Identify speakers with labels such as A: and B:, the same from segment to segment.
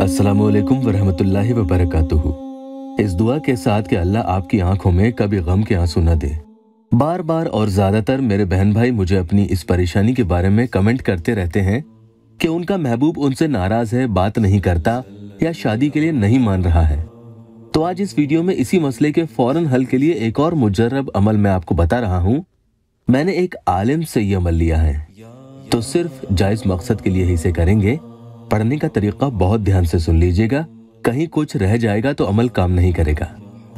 A: असलकम वरहमतुल्ला वबरकू इस दुआ के साथ कि अल्लाह आपकी आंखों में कभी गम के आंसू न दे बार बार और ज़्यादातर मेरे बहन भाई मुझे अपनी इस परेशानी के बारे में कमेंट करते रहते हैं कि उनका महबूब उनसे नाराज़ है बात नहीं करता या शादी के लिए नहीं मान रहा है तो आज इस वीडियो में इसी मसले के फौरन हल के लिए एक और मुजरब अमल मैं आपको बता रहा हूँ मैंने एक आलिम से ये अमल लिया है तो सिर्फ जायज मकसद के लिए ही से करेंगे पढ़ने का तरीका बहुत ध्यान से सुन लीजिएगा कहीं कुछ रह जाएगा तो अमल काम नहीं करेगा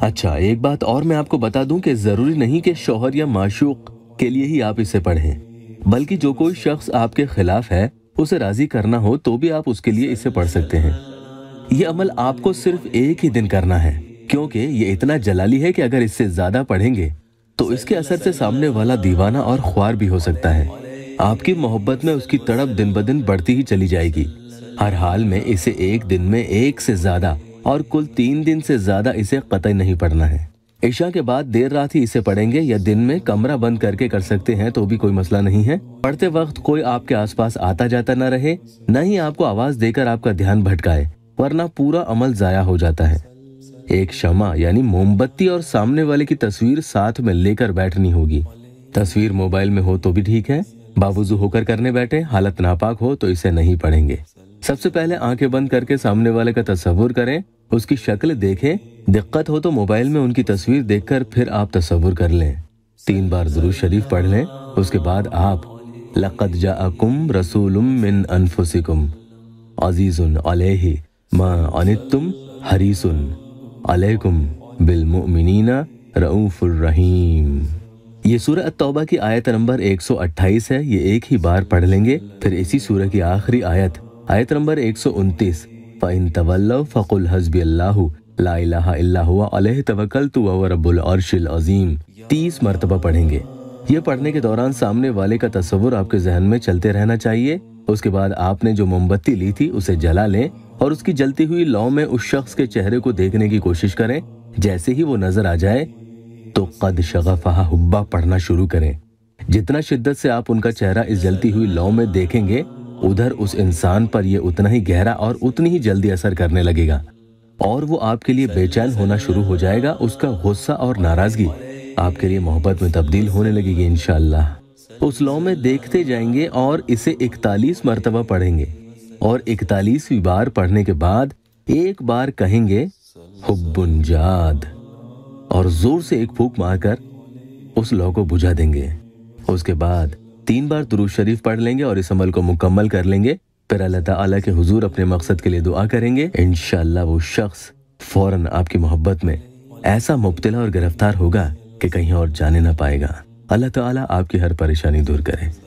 A: अच्छा एक बात और मैं आपको बता दूं कि जरूरी नहीं कि शोहर या माशूक के लिए ही आप इसे पढ़ें बल्कि जो कोई शख्स आपके खिलाफ है उसे राजी करना हो तो भी आप उसके लिए इसे पढ़ सकते हैं ये अमल आपको सिर्फ एक ही दिन करना है क्योंकि ये इतना जलाली है कि अगर इससे ज्यादा पढ़ेंगे तो इसके असर से सामने वाला दीवाना और ख्वार भी हो सकता है आपकी मोहब्बत में उसकी तड़प दिन ब दिन बढ़ती ही चली जाएगी हर हाल में इसे एक दिन में एक से ज्यादा और कुल तीन दिन से ज्यादा इसे कतई नहीं पढ़ना है ईशा के बाद देर रात ही इसे पढ़ेंगे या दिन में कमरा बंद करके कर सकते हैं तो भी कोई मसला नहीं है पढ़ते वक्त कोई आपके आसपास आता जाता न रहे न ही आपको आवाज देकर आपका ध्यान भटकाए वरना पूरा अमल जाया हो जाता है एक शमा यानी मोमबत्ती और सामने वाले की तस्वीर साथ में लेकर बैठनी होगी तस्वीर मोबाइल में हो तो भी ठीक है बावजू होकर करने बैठे हालत नापाक हो तो इसे नहीं पढ़ेंगे सबसे पहले आंखें बंद करके सामने वाले का तस्वुर करें उसकी शक्ल देखें दिक्कत हो तो मोबाइल में उनकी तस्वीर देखकर फिर आप तस्वुर कर लें तीन बार जरूर शरीफ पढ़ लें उसके बाद आप लकत जाकुम अजीज मिन अनफुसिकुम अजीजुन अलैहि रऊफुर रहीम ये सूरह तौबा की आयत नंबर 128 है ये एक ही बार पढ़ लेंगे फिर इसी सूरह की आखिरी आयत आयत नंबर एक सौ उनतीस तवल्लव फ़कुल हजबी अल्लाह ला इलाहा इल्ला अलैहि तवक्कलतु व रब्बुल अर्शिल अजीम तीस मरतबा पढ़ेंगे ये पढ़ने के दौरान सामने वाले का तस्वुर आपके जहन में चलते रहना चाहिए उसके बाद आपने जो मोमबत्ती ली थी उसे जला लें और उसकी जलती हुई लौ में उस शख्स के चेहरे को देखने की कोशिश करें जैसे ही वो नजर आ जाए तो कद शगफा हुब्बा पढ़ना शुरू करें जितना शिद्दत से आप उनका चेहरा इस जलती हुई लौ में देखेंगे उधर उस इंसान पर यह उतना ही गहरा और उतनी ही जल्दी असर करने लगेगा और वो आपके लिए बेचैन होना शुरू हो जाएगा उसका गुस्सा और नाराजगी आपके लिए मोहब्बत में तब्दील होने लगेगी इनशाला उस लौ में देखते जाएंगे और इसे इकतालीस मरतबा पढ़ेंगे और इकतालीसवीं बार पढ़ने के बाद एक बार कहेंगे हुब्बुन जाद और जोर से एक फूक मारकर उस लौ को बुझा देंगे उसके बाद तीन बार दुरुज शरीफ पढ़ लेंगे और इस अमल को मुकम्मल कर लेंगे फिर अल्लाह ताला के हुजूर अपने मकसद के लिए दुआ करेंगे इनशाला वो शख्स फौरन आपकी मोहब्बत में ऐसा मुबतला और गिरफ्तार होगा कि कहीं और जाने ना पाएगा अल्लाह ताला आपकी हर परेशानी दूर करे